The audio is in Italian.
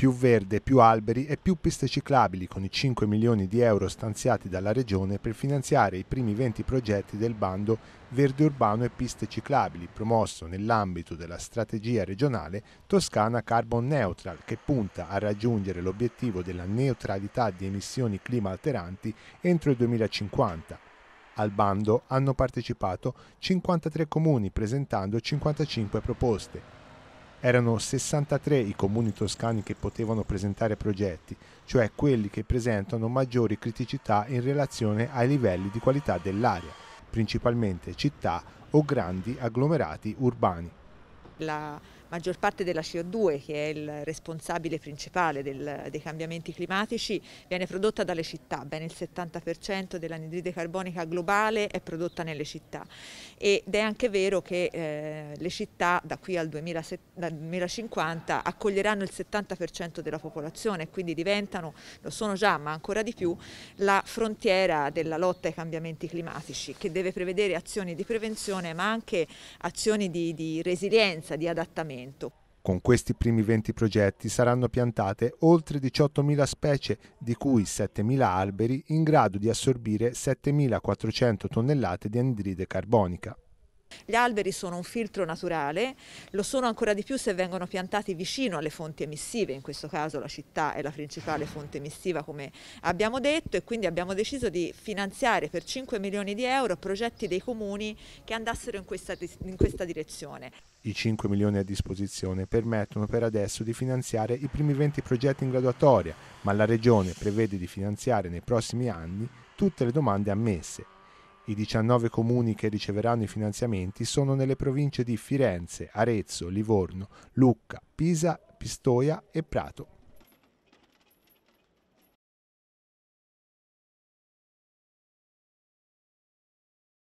più verde, più alberi e più piste ciclabili con i 5 milioni di euro stanziati dalla Regione per finanziare i primi 20 progetti del bando Verde Urbano e Piste Ciclabili, promosso nell'ambito della strategia regionale Toscana Carbon Neutral, che punta a raggiungere l'obiettivo della neutralità di emissioni clima alteranti entro il 2050. Al bando hanno partecipato 53 comuni presentando 55 proposte, erano 63 i comuni toscani che potevano presentare progetti, cioè quelli che presentano maggiori criticità in relazione ai livelli di qualità dell'aria, principalmente città o grandi agglomerati urbani. La maggior parte della CO2, che è il responsabile principale del, dei cambiamenti climatici, viene prodotta dalle città, Ben il 70% dell'anidride carbonica globale è prodotta nelle città ed è anche vero che eh, le città da qui al 2000, da 2050 accoglieranno il 70% della popolazione e quindi diventano, lo sono già ma ancora di più, la frontiera della lotta ai cambiamenti climatici che deve prevedere azioni di prevenzione ma anche azioni di, di resilienza, di adattamento allevamento. Con questi primi 20 progetti saranno piantate oltre 18.000 specie, di cui 7.000 alberi in grado di assorbire 7.400 tonnellate di anidride carbonica. Gli alberi sono un filtro naturale, lo sono ancora di più se vengono piantati vicino alle fonti emissive, in questo caso la città è la principale fonte emissiva come abbiamo detto e quindi abbiamo deciso di finanziare per 5 milioni di euro progetti dei comuni che andassero in questa, in questa direzione. I 5 milioni a disposizione permettono per adesso di finanziare i primi 20 progetti in graduatoria, ma la Regione prevede di finanziare nei prossimi anni tutte le domande ammesse i 19 comuni che riceveranno i finanziamenti sono nelle province di Firenze, Arezzo, Livorno, Lucca, Pisa, Pistoia e Prato.